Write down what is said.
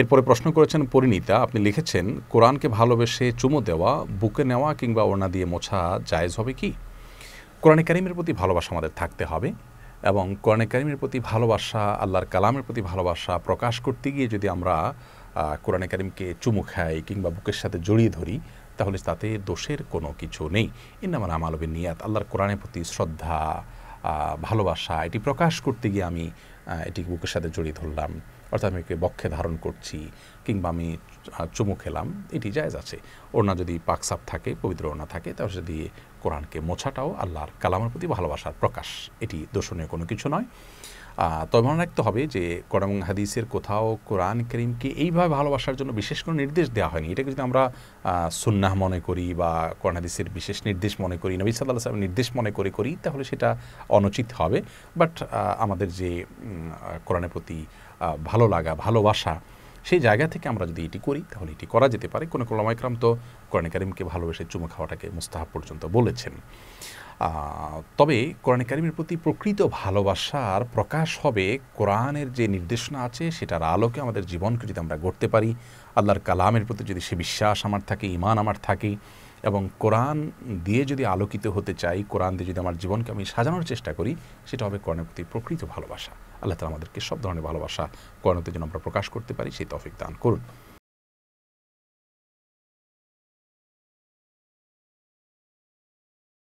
এরপরে প্রশ্ন করেছেন পরিণীতা আপনি লিখেছেন কোরআনকে ভালোবেসে চুমো দেওয়া বুকে নেওয়া কিংবা ওড়না দিয়ে মোছা জায়েজ হবে কি কোরআনে কারিমের প্রতি ভালোবাসা আমাদের থাকতে হবে এবং কোরআনে কারিমের প্রতি ভালোবাসা আল্লাহর কালামের প্রতি ভালোবাসা প্রকাশ করতে গিয়ে যদি আমরা কোরআনে কারিমকে চুমু খাই কিংবা বুকের সাথে জড়িয়ে ধরি তাহলে তাতে দোষের কোনো কিছু নেই ইন্নামান আমালবের নিয়াত আল্লাহর কোরআনের প্রতি শ্রদ্ধা ভালোবাসা এটি প্রকাশ করতে গিয়ে আমি এটি বুকের সাথে জড়িয়ে ধরলাম অর্থাৎ আমি একে বক্ষে ধারণ করছি কিংবা আমি চুমু খেলাম এটি জায়জ আছে ওনা যদি পাকসাপ থাকে পবিত্র ওনা থাকে তাহলে যদি কোরআনকে মোছাটাও আল্লাহর কালামের প্রতি ভালোবাসার প্রকাশ এটি দর্শনীয় কোনো কিছু নয় তবে মনে রাখতে হবে যে করমং হাদিসের কোথাও কোরআন করিমকে এইভাবে ভালোবাসার জন্য বিশেষ কোনো নির্দেশ দেওয়া হয়নি এটাকে যদি আমরা সুন্নাহ মনে করি বা কোরআন হাদিসের বিশেষ নির্দেশ মনে করি নবী সাল্লাহ সাহেব নির্দেশ মনে করে করি তাহলে সেটা অনুচিত হবে বাট আমাদের যে কোরআনের প্রতি ভালো লাগা ভালোবাসা সেই জায়গা থেকে আমরা যদি এটি করি তাহলে এটি করা যেতে পারে কোনো কোলামাইকরাম তো কোরআন করিমকে ভালোবেসে চুমো খাওয়াটাকে মুস্তাহাব পর্যন্ত বলেছেন তবে কোরআন কারিমের প্রতি প্রকৃত ভালোবাসার প্রকাশ হবে কোরআনের যে নির্দেশনা আছে সেটার আলোকে আমাদের জীবনকে যদি আমরা গড়তে পারি আল্লাহর কালামের প্রতি যদি সে বিশ্বাস আমার থাকে ইমান আমার থাকে এবং কোরআন দিয়ে যদি আলোকিত হতে চাই কোরআন দিয়ে যদি আমার জীবনকে আমি সাজানোর চেষ্টা করি সেটা হবে কোরআনের প্রতি প্রকৃত ভালোবাসা আল্লাহ তালা আমাদেরকে সব ধরনের ভালোবাসা কোরআনতে যেন আমরা প্রকাশ করতে পারি সেই তফিক দান করুন